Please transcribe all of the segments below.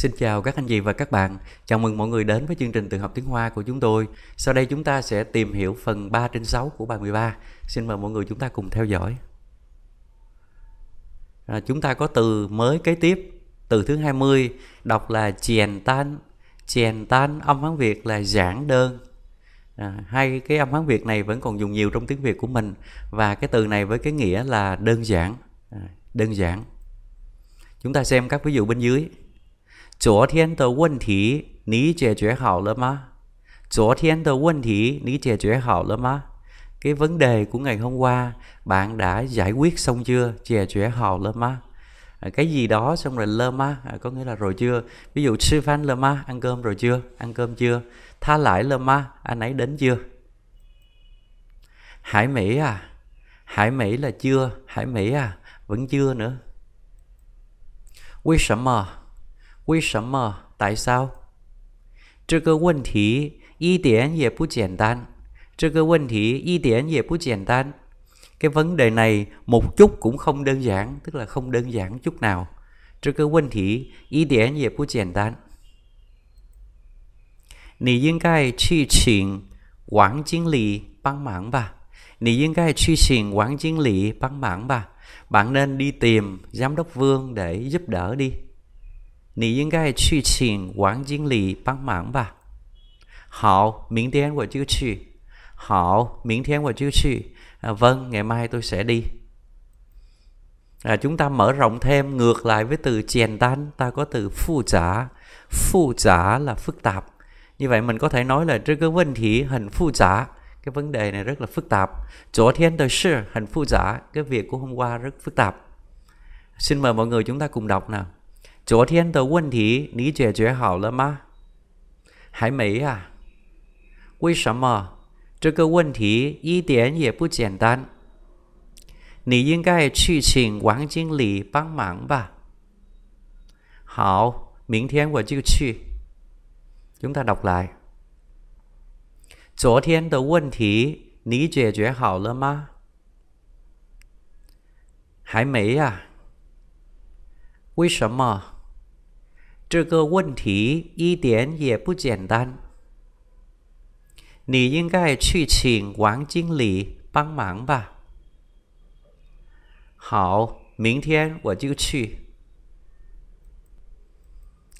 Xin chào các anh chị và các bạn. Chào mừng mọi người đến với chương trình tự học tiếng Hoa của chúng tôi. Sau đây chúng ta sẽ tìm hiểu phần 3 trên 6 của bài 13. Xin mời mọi người chúng ta cùng theo dõi. À, chúng ta có từ mới kế tiếp, từ thứ 20 đọc là chèn tan. Chèn tan âm Hán Việt là giảng đơn. À, hai cái âm Hán Việt này vẫn còn dùng nhiều trong tiếng Việt của mình và cái từ này với cái nghĩa là đơn giản, à, đơn giản. Chúng ta xem các ví dụ bên dưới 昨天的问题你解决好了吗？昨天的问题你解决好了吗？Cái vấn đề của ngày hôm qua bạn đã giải quyết xong chưa? Chè quyết hào lơ ma? Cái gì đó xong rồi lơ ma à, có nghĩa là rồi chưa? Ví dụ sư phan lơ ma ăn cơm rồi chưa? Ăn cơm chưa? Tha lại lơ ma anh ấy đến chưa? Hải Mỹ à? Hải Mỹ là chưa? Hải Mỹ à? Vẫn chưa nữa. Vì sao mờ. 为什么？tại sao？这个问题一点也不简单。这个问题一点也不简单。Cái vấn đề này một chút cũng không đơn giản, tức là không đơn giản chút nào. Cái vấn đề ý điểm gì cũng giản đơn. 你应该去请王经理帮忙吧。你应该去请王经理帮忙吧。Bạn nên đi tìm giám đốc Vương để giúp đỡ đi. 你应该去请王经理帮忙吧。好，明天我就去。好，明天我就去. vâng, ngày mai tôi sẽ đi. À, chúng ta mở rộng thêm ngược lại với từ chèn tan, ta có từ phu trả. Phu trả là phức tạp. Như vậy mình có thể nói là trước cái vấn thị hình phu trả. Cái vấn đề này rất là phức tạp. Chỗ thiên tờ sư hình phu trả. Cái việc của hôm qua rất phức tạp. Xin mời mọi người chúng ta cùng đọc nào. 昨天的问题你解决好了吗？还没呀？为什么？这个问题一点也不简单。你应该去请王经理帮忙吧。好，明天我就去。用他读来。昨天的问题你解决好了吗？还没呀？为什么？这个问题一点也不简单。你应该去请王经理帮忙吧。好，明天我就去。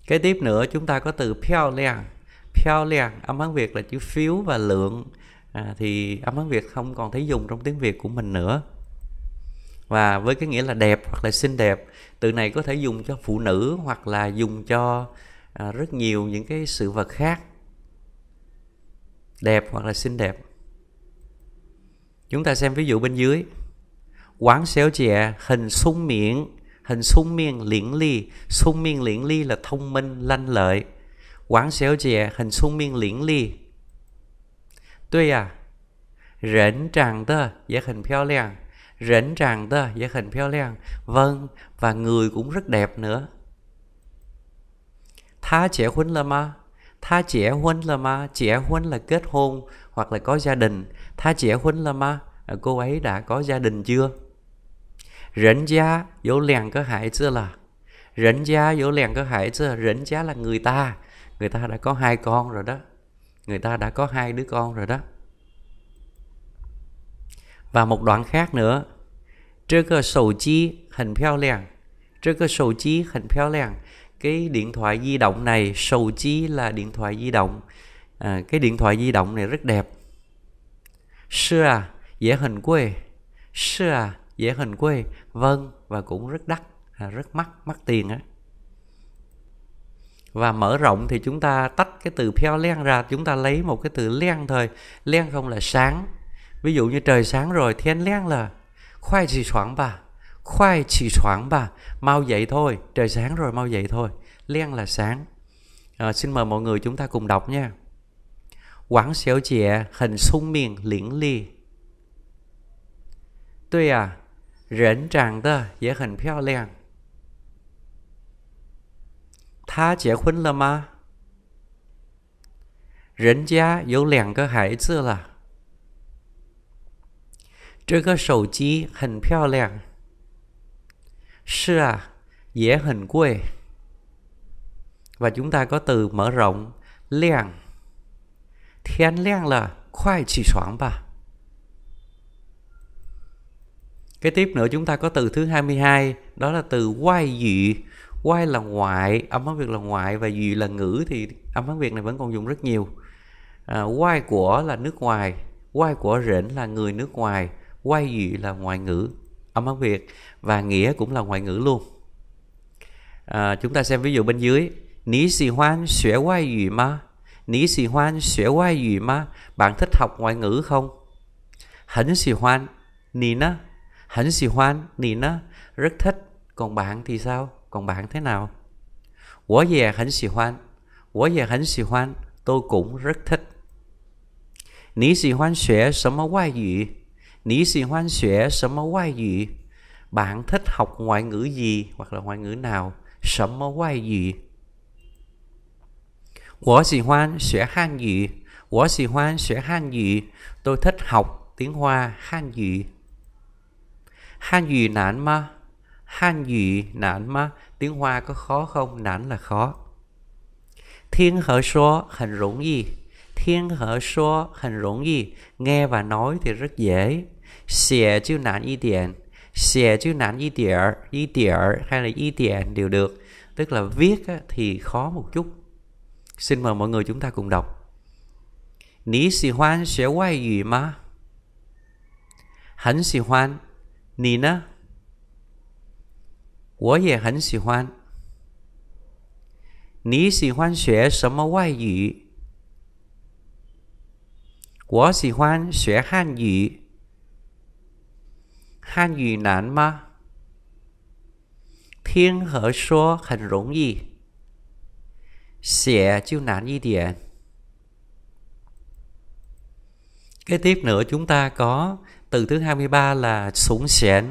Kế tiếp nữa chúng ta có từ liang, liang âm Hán Việt là chữ phiếu và lượng à, thì âm Hán Việt không còn thấy dùng trong tiếng Việt của mình nữa và với cái nghĩa là đẹp hoặc là xinh đẹp từ này có thể dùng cho phụ nữ hoặc là dùng cho à, rất nhiều những cái sự vật khác đẹp hoặc là xinh đẹp chúng ta xem ví dụ bên dưới quán xéo chè hình sung miệng hình sung miệng liễn ly sung miệng liễn ly là thông minh lanh lợi quán xéo chè hình sung miệng liễn ly 对呀、啊，人长得也很漂亮。rỉnh rằng đó giác hình phiêu liang vâng và người cũng rất đẹp nữa tha trẻ huấn là ma tha trẻ huấn là ma trẻ huấn là kết hôn hoặc là có gia đình tha trẻ huấn là ma à, cô ấy đã có gia đình chưa rỉnh gia vô liền có hại chưa là rỉnh gia vô liền có hại chưa rỉnh gia là người ta người ta đã có hai con rồi đó người ta đã có hai đứa con rồi đó và một đoạn khác nữa. sầu sầu hình hình cái điện thoại di động này, sầu chí là điện thoại di động. À, cái điện thoại di động này rất đẹp. Sư à, dễ hình quê. Sư à, dễ hình quê. Vâng, và cũng rất đắt, à, rất mắc, mắc tiền á. Và mở rộng thì chúng ta tách cái từ peo len ra, chúng ta lấy một cái từ len thôi. Len không là sáng, Ví dụ như trời sáng rồi, thiên len là khoai chỉ soáng bà, khoai chỉ soáng bà, mau dậy thôi, trời sáng rồi mau dậy thôi, len là sáng. À, xin mời mọi người chúng ta cùng đọc nha. Quảng xéo trẻ hình sung miền liễn ly. Tuy à, rỉnh tràng tơ dễ hình phiêu len. Tha trẻ khuyến là mà. Rỉnh giá dấu lèn cơ hải chứ là. 这个手机很漂亮。是啊，也很贵. Và chúng ta có từ mở rộng liang. Thiên liang là khoai chỉ soạn bà. Cái tiếp nữa chúng ta có từ thứ 22, đó là từ quay dị. Quay là ngoại, âm Hán Việt là ngoại và dị là ngữ thì âm Hán Việt này vẫn còn dùng rất nhiều. À, quay của là nước ngoài, quay của rỉnh là người nước ngoài quay dị là ngoại ngữ âm âm Việt và nghĩa cũng là ngoại ngữ luôn à, chúng ta xem ví dụ bên dưới ní xì hoan xỉa quay dị mà ní xì hoan xỉa quay dị mà bạn thích học ngoại ngữ không hẳn xì hoan nì nó hẳn xì hoan nì nó rất thích còn bạn thì sao còn bạn thế nào quả dè hẳn xì hoan quả dè hẳn xì hoan tôi cũng rất thích ní xì hoan xỉa sớm quay dị 你喜欢学什么外语? Bạn thích học ngoại ngữ gì hoặc là ngoại ngữ nào? Sấm mơ ngoại ngữ. 我喜欢学汉语。我喜欢学汉语。Tôi thích học tiếng Hoa Hàn ngữ. Hàn ngữ nản ma Hàn ngữ nản ma Tiếng Hoa có khó không? Nản là khó. Thiên hở số hình rủng Thiên hở số 很容易, nghe và nói thì rất dễ. Xẻ chứ nản y điển, xẻ chứ nản y điển, y điển hay là y điển đều được. Tức là viết thì khó một chút. Xin mời mọi người chúng ta cùng đọc. Nǐ xì hoan xế ngoại ngữ ma? Hẳn xì hoan. Nì nè? Wo ye hẳn xì hoan. Nǐ xì hoan xế sấm ngoại ngữ? 我喜欢学汉语。汉语难吗？听和说很容易，写就难一点。Kế tiếp nữa chúng ta có từ thứ 23 là súng xẻn.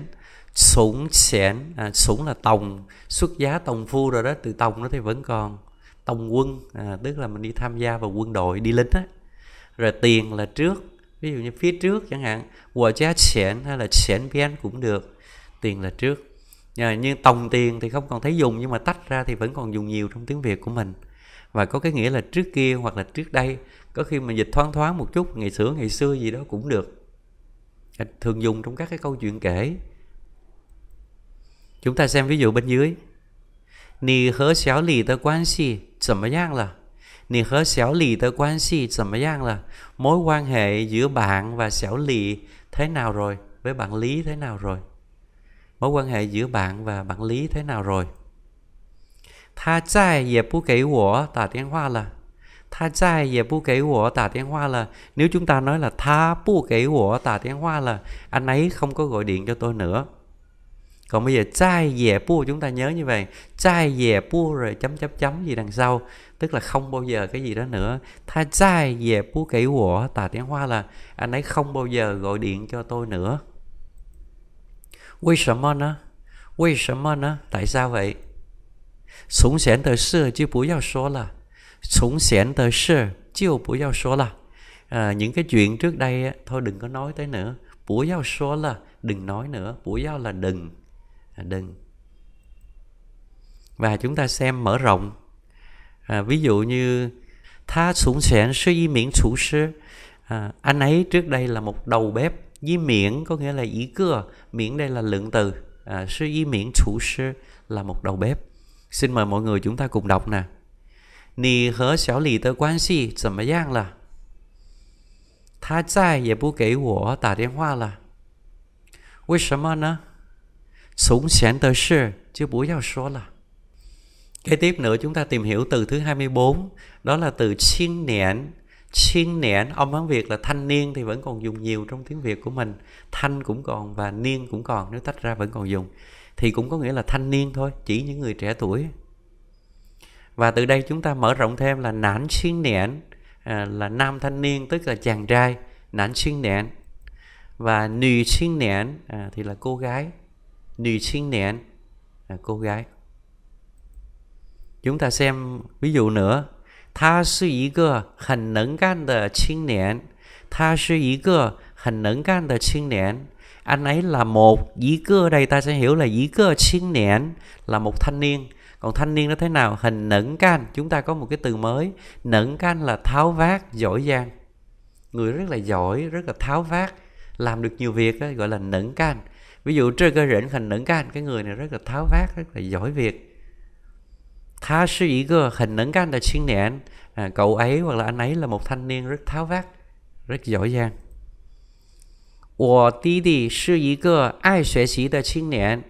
Súng xẻn, à, súng là tòng, xuất giá tòng phu rồi đó, từ tòng nó thì vẫn còn. Tòng quân, à, tức là mình đi tham gia vào quân đội, đi lính á rồi tiền là trước ví dụ như phía trước chẳng hạn của giá xẻn hay là xẻn biên cũng được tiền là trước nhưng tổng tiền thì không còn thấy dùng nhưng mà tách ra thì vẫn còn dùng nhiều trong tiếng việt của mình và có cái nghĩa là trước kia hoặc là trước đây có khi mà dịch thoáng thoáng một chút ngày xưa ngày xưa gì đó cũng được à, thường dùng trong các cái câu chuyện kể chúng ta xem ví dụ bên dưới ni hớ xéo lì tớ quan si 怎么样了你和小李的关系怎么样了？Mối quan hệ giữa bạn và Xảo Lì thế nào rồi? Với bạn Lý thế nào rồi? Mối quan hệ giữa bạn và bạn Lý thế nào rồi? Tha trai dẹp bú kể của tả tiếng Hoa là Tha trai dẹp bú kể của tả tiếng Hoa là Nếu chúng ta nói là tha bú kể của tả tiếng Hoa là Anh ấy không có gọi điện cho tôi nữa còn bây giờ trai dè pu chúng ta nhớ như vậy trai dè pu rồi chấm chấm chấm gì đằng sau tức là không bao giờ cái gì đó nữa tha trai dè pu kỹ của tà tiếng hoa là anh ấy không bao giờ gọi điện cho tôi nữa vì sao mà nó vì sao mà nó tại sao vậy súng xén tờ sư chứ bố giao số là súng xén tờ sư chứ bố giao số là à, những cái chuyện trước đây thôi đừng có nói tới nữa bố giao số là đừng nói nữa bố giao là đừng À, đừng và chúng ta xem mở rộng à, ví dụ như tha sủng sẻn sư y miễn chủ sư à, anh ấy trước đây là một đầu bếp với miễn có nghĩa là ý cưa miễn đây là lượng từ à, sư y miễn chủ sư là một đầu bếp xin mời mọi người chúng ta cùng đọc nè nì hở xảo lì tờ quan si gian là si 怎么样了他再也不给我打电话了为什么呢 súng sén tờ sơ chứ bố giao số là Kế tiếp nữa chúng ta tìm hiểu từ thứ 24 Đó là từ chiên nén Chiên nén Ông Hán Việt là thanh niên thì vẫn còn dùng nhiều trong tiếng Việt của mình Thanh cũng còn và niên cũng còn Nếu tách ra vẫn còn dùng Thì cũng có nghĩa là thanh niên thôi Chỉ những người trẻ tuổi Và từ đây chúng ta mở rộng thêm là nản chiên nén à, Là nam thanh niên tức là chàng trai Nản chiên nén Và nì chiên nén à, thì là cô gái nữ sinh nén là cô gái chúng ta xem ví dụ nữa ta là một cái hẳn nấng gan de 青年 ta là một cái hẳn nấng gan de 青年 anh ấy là một ý cơ đây ta sẽ hiểu là ý cơ 青年 là một thanh niên còn thanh niên nó thế nào hình nẫn can chúng ta có một cái từ mới nẫn can là tháo vát giỏi giang người rất là giỏi rất là tháo vát làm được nhiều việc đó, gọi là nẫn can ví dụ 这个人很能干 cái người này rất là tháo vát rất là giỏi việc tha sư ý cơ hình nấng can là chiên niên à, cậu ấy hoặc là anh ấy là một thanh niên rất tháo vát rất giỏi giang 我弟弟是一个爱学习的青年。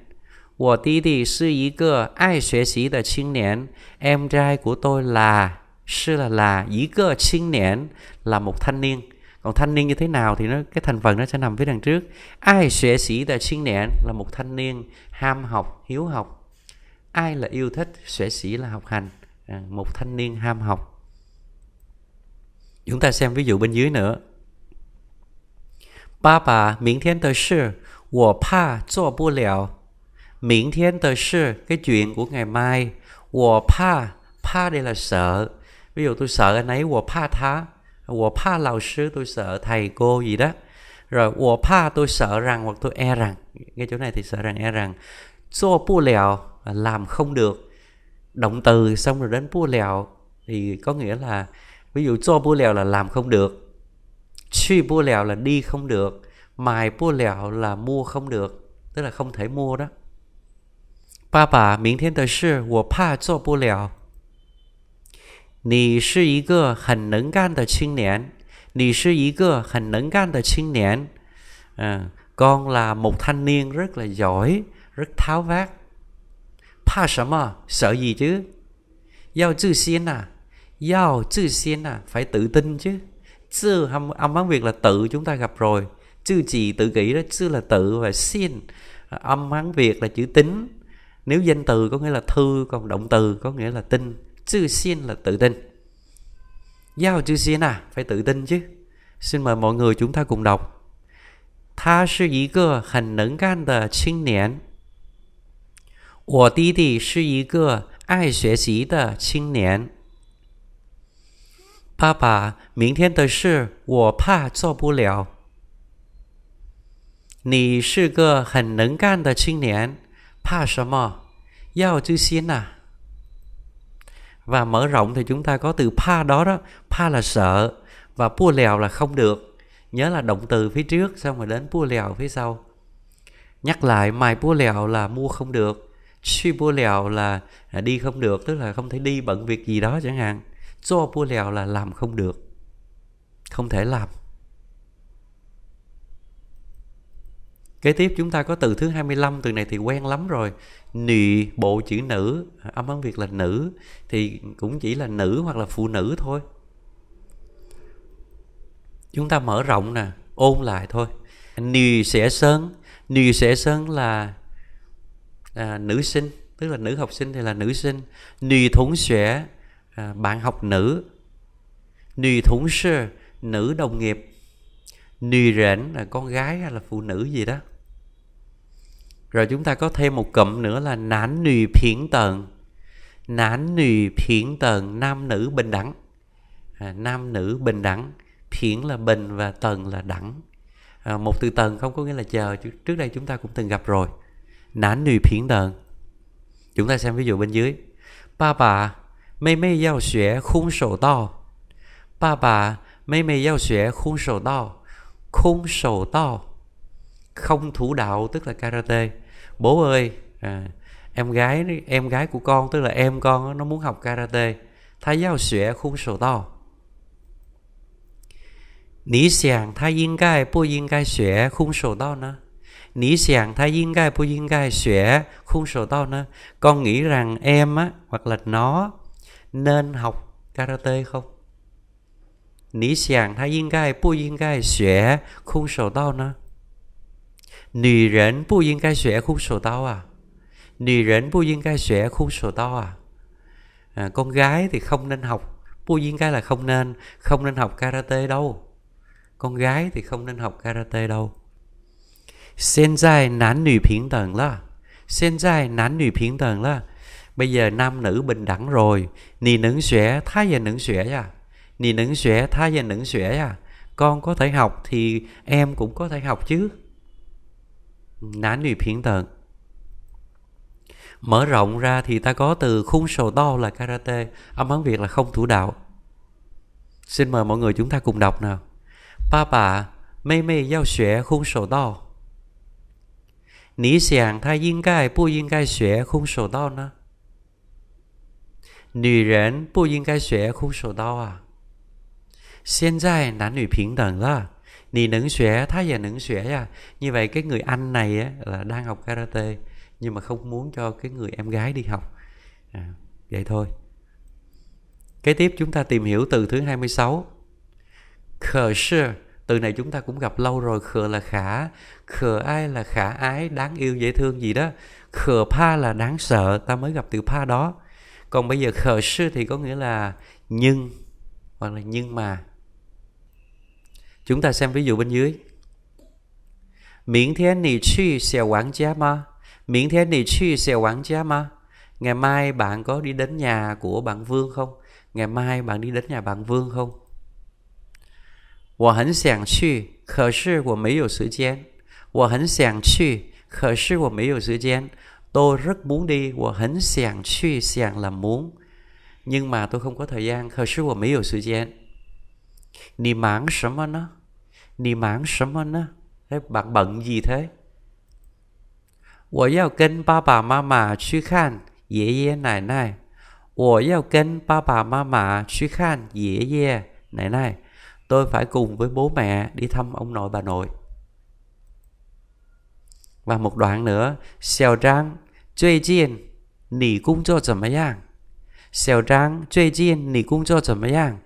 我弟弟是一个爱学习的青年。Em trai của tôi là, sư là là, ý cơ 青 niên là một thanh niên còn thanh niên như thế nào thì nó cái thành phần nó sẽ nằm phía đằng trước ai sẽ sĩ tại sinh nẻ là một thanh niên ham học hiếu học ai là yêu thích sẽ sĩ là học hành à, một thanh niên ham học chúng ta xem ví dụ bên dưới nữa ba bà miễn thiên tờ sư wo pa zuo bu liao miễn thiên tờ sư cái chuyện của ngày mai wo pa pa đây là sợ ví dụ tôi sợ anh ấy wo pa thá 我怕老师 tôi sợ thầy cô gì đó rồi tôi sợ rằng hoặc tôi e rằng nghe chỗ này thì sợ rằng e rằng do pu lèo làm không được động từ xong rồi đến bu lèo thì có nghĩa là ví dụ cho bu lèo là làm không được truy bu lèo là đi không được mài bu lèo là mua không được tức là không thể mua đó 爸爸，明天的事我怕做不了。你是一个很能干的青年，你是一个很能干的青年。À, là một thanh niên rất là giỏi, rất tháo vát. 怕什么? gì chứ? Giao tự xin à? Giao tự xin à? Phải tự tin chứ. Tự âm, âm Hán Việt là tự chúng ta gặp rồi. Tự chỉ tự kỷ đó, tự là tự và xin. Âm Hán Việt là chữ tính. Nếu danh từ có nghĩa là thư, còn động từ có nghĩa là tin 自信是自信。教自信啊，要自信。请各位同学一起读。他是一个很能干的青年。我弟弟是一个爱学习的青年。爸爸，明天的事我怕做不了。你是个很能干的青年，怕什么？要自信啊！và mở rộng thì chúng ta có từ pa đó đó pa là sợ và pua lèo là không được nhớ là động từ phía trước xong rồi đến pua lèo phía sau nhắc lại mài pua lèo là mua không được suy pua lèo là à, đi không được tức là không thể đi bận việc gì đó chẳng hạn cho pua lèo là làm không được không thể làm Kế tiếp chúng ta có từ thứ 25, từ này thì quen lắm rồi. Nị bộ chữ nữ, âm âm việc là nữ thì cũng chỉ là nữ hoặc là phụ nữ thôi. Chúng ta mở rộng nè, ôn lại thôi. Nì sẽ sơn, nì sẽ sơn là à, nữ sinh, tức là nữ học sinh thì là nữ sinh. Nì thúng sẽ à, bạn học nữ. Nì thúng sơ nữ đồng nghiệp. Nì rễn là con gái hay là phụ nữ gì đó rồi chúng ta có thêm một cụm nữa là nán nùy phiến tần nán nùy phiến tần nam nữ bình đẳng à, nam nữ bình đẳng phiến là bình và tần là đẳng à, một từ tần không có nghĩa là chờ trước đây chúng ta cũng từng gặp rồi nán nùy phiến tần chúng ta xem ví dụ bên dưới ba bà mê mê giao xuyẻ khung sổ to ba bà mê mê giao xuyẻ khung sổ to khung sổ to không thủ đạo tức là karate bố ơi à, em gái em gái của con tức là em con nó muốn học karate thái giáo xuyên khung sổ to Nǐ xiǎng thái yīng bù yīng xuě xuế khung sổ đao nè. Nǐ xiǎng thái yīng bù yīng xuě xuế khung sổ đao nè. Con nghĩ rằng em á hoặc là nó nên học karate không? Nǐ xiǎng thái yīng bù yīng xuě xuế khung sổ đao nè. 女人不应该学空手道 à nữ nhân gái thì không nên học bu là không nên không nên học karate đâu con gái thì không nên học karate đâu sen dài nán nữ phiến tầng bây giờ nam nữ bình đẳng rồi nì nữ sẽ thái và nữ sẽ à nì nữ sẽ thái và nữ sẽ à con có thể học thì em cũng có thể học chứ 男女平等 mở rộng ra thì ta có từ khung sổ to là karate âm hán việt là không thủ đạo xin mời mọi người chúng ta cùng đọc nào ba bà mê mê giao xẻ khung sổ to nghĩ xiǎng ta yīng gài bù yīng gài xuế khung sổ đao nè. Nữ nhân bù yīng gài xuế khung sổ đao à. Hiện tại, nữ bình đẳng là nì nứng xẻ, thái và nứng xẻ à như vậy cái người anh này á, là đang học karate nhưng mà không muốn cho cái người em gái đi học à, vậy thôi Cái tiếp chúng ta tìm hiểu từ thứ 26 khờ sư từ này chúng ta cũng gặp lâu rồi khờ là khả khờ ai là khả ái đáng yêu dễ thương gì đó khờ pa là đáng sợ ta mới gặp từ pa đó còn bây giờ khờ sư thì có nghĩa là nhưng hoặc là nhưng mà Chúng ta xem ví dụ bên dưới. Miễn thế nì truy xe quán giá ma. Miễn thế nì truy xe quán giá ma. Ngày mai bạn có đi đến nhà của bạn Vương không? Ngày mai bạn đi đến nhà bạn Vương không? tôi rất muốn đi, 我很想去,想 là muốn. Nhưng mà tôi không có thời gian, 可是我没有时间。你忙什么呢？你忙什么呢？Thế bạn bận gì thế? 我要跟爸爸妈妈去看爷爷奶奶。我要跟爸爸妈妈去看爷爷奶奶。Tôi phải cùng với bố mẹ đi thăm ông nội bà nội. Và một đoạn nữa, Xiao Trang, Duy Jian, Nì Cung Cho Trầm Mấy Yang. Xiao Trang, Duy Jian, Nì Cung Cho Trầm Mấy Yang.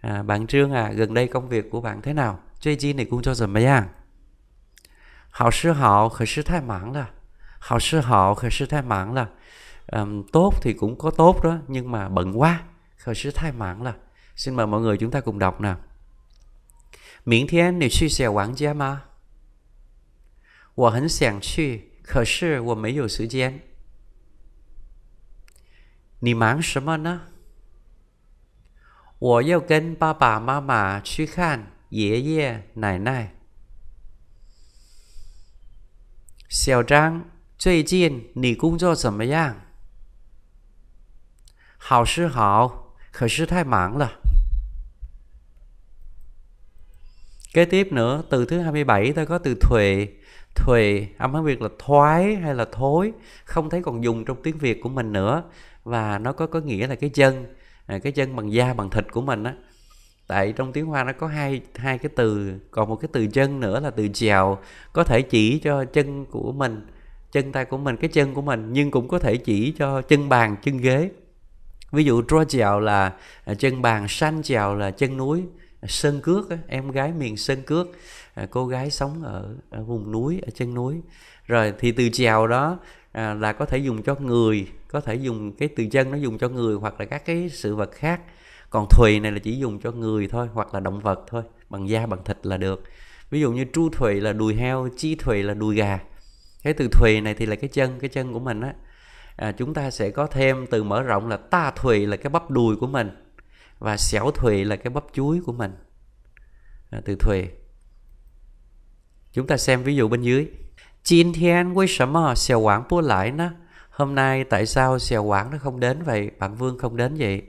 À, bạn Trương à, gần đây công việc của bạn thế nào? 最近你工作怎么样？好是好，可是太忙了。Họ tốt thì cũng có tốt đó nhưng mà bận quá khởi sư thay mạng là xin mời mọi người chúng ta cùng đọc nào miễn thiên nì suy xèo quảng gia mà 我很想去，可是我没有时间。你忙什么呢？我要跟爸爸妈妈去看 dĩa dìa nải nải. tiếp nữa, từ thứ 27 ta có từ thuệ. Thuệ, âm Hán Việt là thoái hay là thối, không thấy còn dùng trong tiếng Việt của mình nữa. Và nó có có nghĩa là cái chân, à, cái chân bằng da, bằng thịt của mình á, tại trong tiếng hoa nó có hai hai cái từ còn một cái từ chân nữa là từ chèo có thể chỉ cho chân của mình chân tay của mình cái chân của mình nhưng cũng có thể chỉ cho chân bàn chân ghế ví dụ trua chèo là à, chân bàn san chèo là chân núi à, sơn cước em gái miền sơn cước à, cô gái sống ở, ở vùng núi ở chân núi rồi thì từ chèo đó là có thể dùng cho người có thể dùng cái từ chân nó dùng cho người hoặc là các cái sự vật khác còn thùy này là chỉ dùng cho người thôi hoặc là động vật thôi bằng da bằng thịt là được ví dụ như tru thùy là đùi heo chi thùy là đùi gà cái từ thùy này thì là cái chân cái chân của mình á à, chúng ta sẽ có thêm từ mở rộng là ta thùy là cái bắp đùi của mình và xẻo thùy là cái bắp chuối của mình à, từ thùy chúng ta xem ví dụ bên dưới Jin thiên quay sớm mà xèo quảng bua lại nó Hôm nay tại sao xèo quảng nó không đến vậy? Bạn Vương không đến vậy?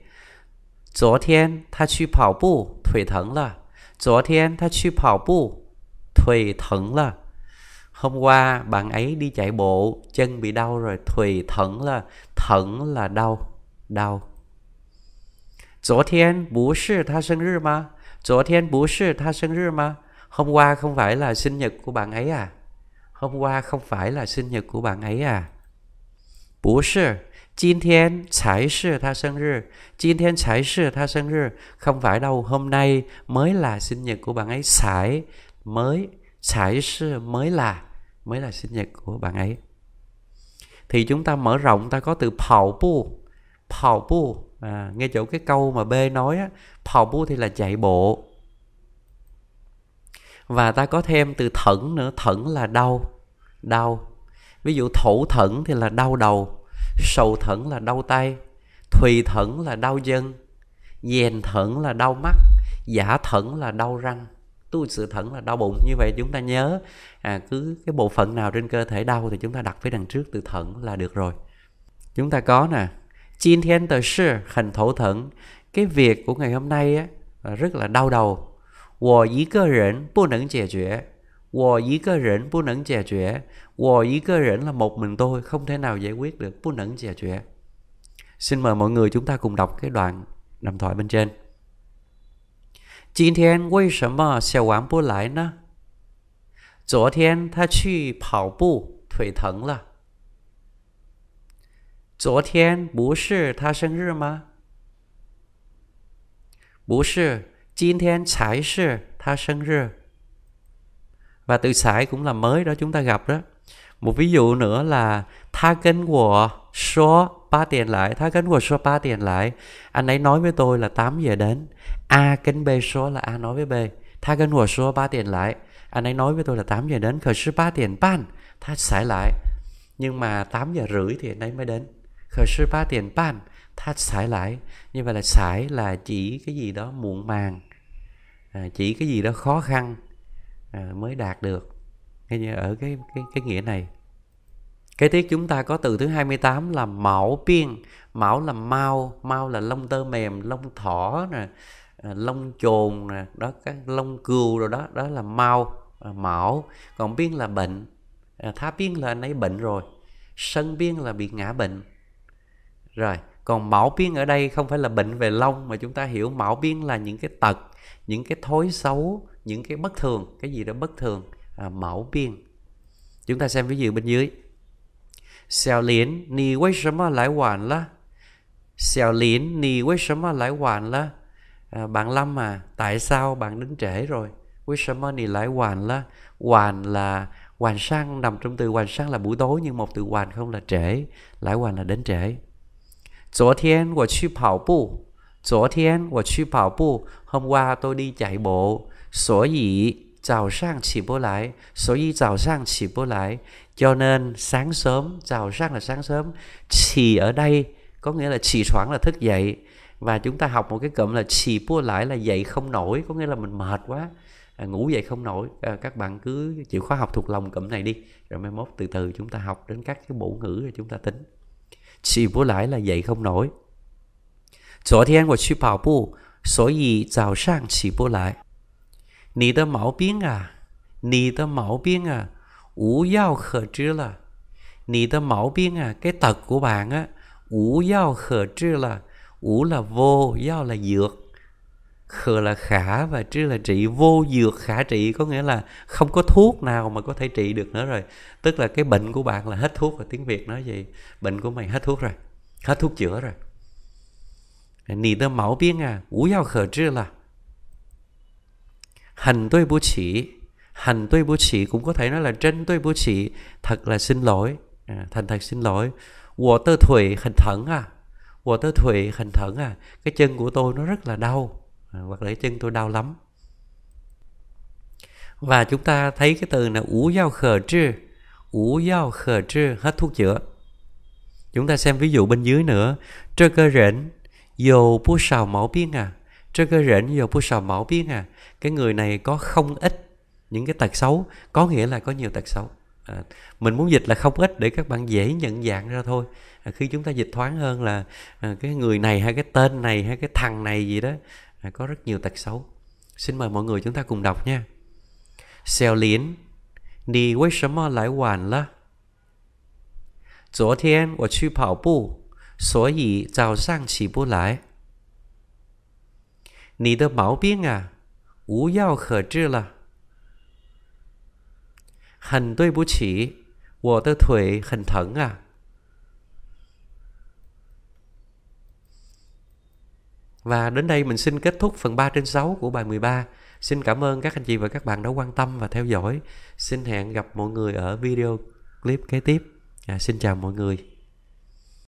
昨天他去跑步，腿疼了。昨天他去跑步，腿疼了. Hôm qua bạn ấy đi chạy bộ, chân bị đau rồi, thùy thẫn là thẫn là đau, đau Hôm qua không phải là sinh nhật của bạn ấy à? Hôm qua không phải là sinh nhật của bạn ấy à? 不是今天才是他 sinh nhật phải đâu, hôm nay mới là sinh nhật của bạn ấy. Sải mới, sải sư mới là, mới là sinh nhật của bạn ấy. Thì chúng ta mở rộng, ta có từ 跑步,跑步. À, nghe chỗ cái câu mà B nói á. 跑步 thì là chạy bộ. Và ta có thêm từ thẩn nữa, thẩn là đau, đau. Ví dụ thủ thẩn thì là đau đầu sầu thẫn là đau tay thùy thẫn là đau dân, dèn thẫn là đau mắt giả thẫn là đau răng tu sự thẫn là đau bụng như vậy chúng ta nhớ à, cứ cái bộ phận nào trên cơ thể đau thì chúng ta đặt phía đằng trước từ thẫn là được rồi chúng ta có nè Jin Thiên Tờ Sư Hành Thổ Thận Cái việc của ngày hôm nay á, rất là đau đầu Wo yī cơ rỉnh bu nâng giải quyết Wo yī cơ rỉnh bu nâng giải quyết 我一个人 là một mình tôi không thể nào giải quyết được bu nẫn giải chuyện xin mời mọi người chúng ta cùng đọc cái đoạn đàm thoại bên trên 今天为什么小王不来呢？昨天他去跑步，腿疼了。昨天不是他生日吗？不是，今天才是他生日。Và từ sải cũng là mới đó chúng ta gặp đó một ví dụ nữa là tha kênh của số 3 tiền lại tha kênh của số 3 tiền lại anh ấy nói với tôi là 8 giờ đến a kênh b số là a nói với b tha kênh của số 3 tiền lại anh ấy nói với tôi là 8 giờ đến khởi sư 3 tiền ban tha xảy lại nhưng mà 8 giờ rưỡi thì anh ấy mới đến khởi sư 3 tiền ban tha xảy lại như vậy là xảy là chỉ cái gì đó muộn màng à, chỉ cái gì đó khó khăn à, mới đạt được nghe như ở cái cái cái nghĩa này Kế tiếp chúng ta có từ thứ 28 là mão biên. Mão là mau, mau là lông tơ mềm, lông thỏ nè, à, lông chồn nè, đó các lông cừu rồi đó, đó là mau, à, mão. Còn biên là bệnh. À, tháp biên là anh ấy bệnh rồi. Sân biên là bị ngã bệnh. Rồi, còn mão biên ở đây không phải là bệnh về lông mà chúng ta hiểu mão biên là những cái tật, những cái thối xấu, những cái bất thường, cái gì đó bất thường mẫu à, biên chúng ta xem ví dụ bên dưới Xiao Liễn, ni quấy sớm lại hoàn lá Xiao Liễn, ni quấy sớm lại hoàn lá à, Bạn Lâm à, tại sao bạn đến trễ rồi? Quấy sớm ni lại hoàn lá Hoàn là hoàn sang nằm trong từ hoàn sang là buổi tối nhưng một từ hoàn không là trễ lại hoàn là đến trễ 昨天我去跑步昨天我去跑步 hôm qua tôi đi chạy bộ sở dĩ 早上起不来，所以早上起不来. Cho nên sáng sớm, chào là sáng sớm. Chỉ ở đây có nghĩa là chỉ thoảng là thức dậy. Và chúng ta học một cái cụm là chỉ bua lại là dậy không nổi, có nghĩa là mình mệt quá. À, ngủ dậy không nổi à, các bạn cứ chịu khóa học thuộc lòng cụm này đi rồi mai mốt từ từ chúng ta học đến các cái bộ ngữ rồi chúng ta tính chỉ bố lại là dậy không nổi 昨天我去跑步，所以早上起不来。你的毛病啊，你的毛病啊，无药可治了。你的毛病 à, cái tật của bạn á, ủ giao là ủ là dược, khờ là khả và trư là trị vô dược khả trị có nghĩa là không có thuốc nào mà có thể trị được nữa rồi. Tức là cái bệnh của bạn là hết thuốc rồi tiếng Việt nói vậy, Bệnh của mày hết thuốc rồi, hết thuốc chữa rồi. Nì tơ mẫu à, ủ hành tôi bố chỉ hành tôi bố chỉ cũng có thể nói là trên tôi bố chỉ thật là xin lỗi à, thành thật xin lỗi của tơ thủy hành thẩn à của tơ thủy hành thẩn à cái chân của tôi nó rất là đau à, hoặc là cái chân tôi đau lắm và chúng ta thấy cái từ là ủ giao khờ trư ủ giao khờ trư hết thuốc chữa chúng ta xem ví dụ bên dưới nữa trơ cơ rễn dầu bu sào máu biên à trên cơ 这个人有不少毛病 à cái người này có không ít những cái tật xấu có nghĩa là có nhiều tật xấu à, mình muốn dịch là không ít để các bạn dễ nhận dạng ra thôi à, khi chúng ta dịch thoáng hơn là à, cái người này hay cái tên này hay cái thằng này gì đó à, có rất nhiều tật xấu xin mời mọi người chúng ta cùng đọc nha xèo liến đi với sớm lại hoàn là 昨天我去跑步，所以早上起不来。你的毛病啊，无药可治了。很对不起，我的腿很疼啊。Và đến đây mình xin kết thúc phần 3 trên 6 của bài 13. Xin cảm ơn các anh chị và các bạn đã quan tâm và theo dõi. Xin hẹn gặp mọi người ở video clip kế tiếp. À, xin chào mọi người.